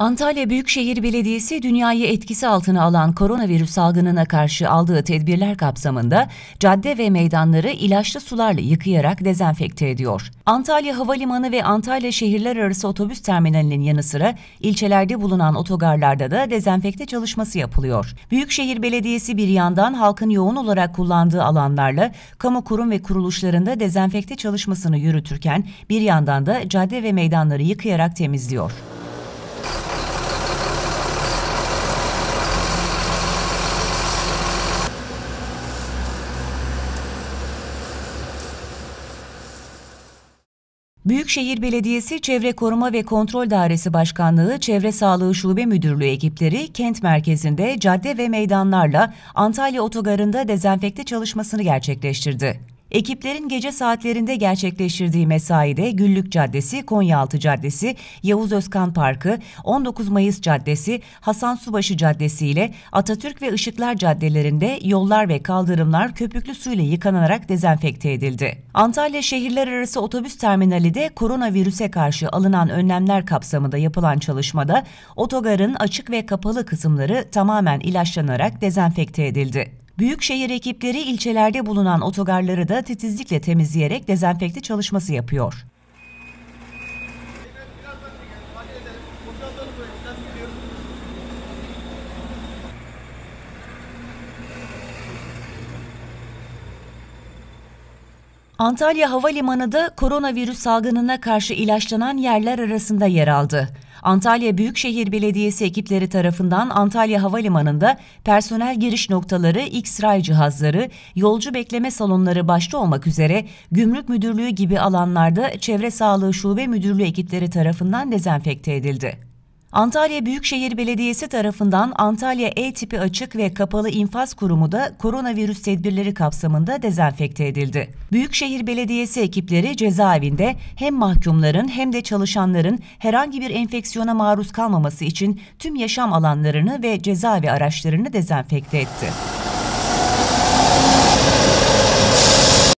Antalya Büyükşehir Belediyesi dünyayı etkisi altına alan koronavirüs salgınına karşı aldığı tedbirler kapsamında cadde ve meydanları ilaçlı sularla yıkayarak dezenfekte ediyor. Antalya Havalimanı ve Antalya Şehirler Arası Otobüs Terminali'nin yanı sıra ilçelerde bulunan otogarlarda da dezenfekte çalışması yapılıyor. Büyükşehir Belediyesi bir yandan halkın yoğun olarak kullandığı alanlarla kamu kurum ve kuruluşlarında dezenfekte çalışmasını yürütürken bir yandan da cadde ve meydanları yıkayarak temizliyor. Büyükşehir Belediyesi Çevre Koruma ve Kontrol Dairesi Başkanlığı Çevre Sağlığı Şube Müdürlüğü ekipleri kent merkezinde cadde ve meydanlarla Antalya Otogarı'nda dezenfekte çalışmasını gerçekleştirdi. Ekiplerin gece saatlerinde gerçekleştirdiği mesaide Güllük Caddesi, Konyaaltı Caddesi, Yavuz Özkan Parkı, 19 Mayıs Caddesi, Hasan Subaşı Caddesi ile Atatürk ve Işıklar Caddelerinde yollar ve kaldırımlar köpüklü su ile yıkanarak dezenfekte edildi. Antalya Şehirler Arası Otobüs Terminali de koronavirüse karşı alınan önlemler kapsamında yapılan çalışmada otogarın açık ve kapalı kısımları tamamen ilaçlanarak dezenfekte edildi. Büyükşehir ekipleri ilçelerde bulunan otogarları da titizlikle temizleyerek dezenfekte çalışması yapıyor. Antalya Havalimanı da koronavirüs salgınına karşı ilaçlanan yerler arasında yer aldı. Antalya Büyükşehir Belediyesi ekipleri tarafından Antalya Havalimanı'nda personel giriş noktaları, X-ray cihazları, yolcu bekleme salonları başta olmak üzere Gümrük Müdürlüğü gibi alanlarda Çevre Sağlığı Şube Müdürlüğü ekipleri tarafından dezenfekte edildi. Antalya Büyükşehir Belediyesi tarafından Antalya E-tipi açık ve kapalı infaz kurumu da koronavirüs tedbirleri kapsamında dezenfekte edildi. Büyükşehir Belediyesi ekipleri cezaevinde hem mahkumların hem de çalışanların herhangi bir enfeksiyona maruz kalmaması için tüm yaşam alanlarını ve cezaevi araçlarını dezenfekte etti.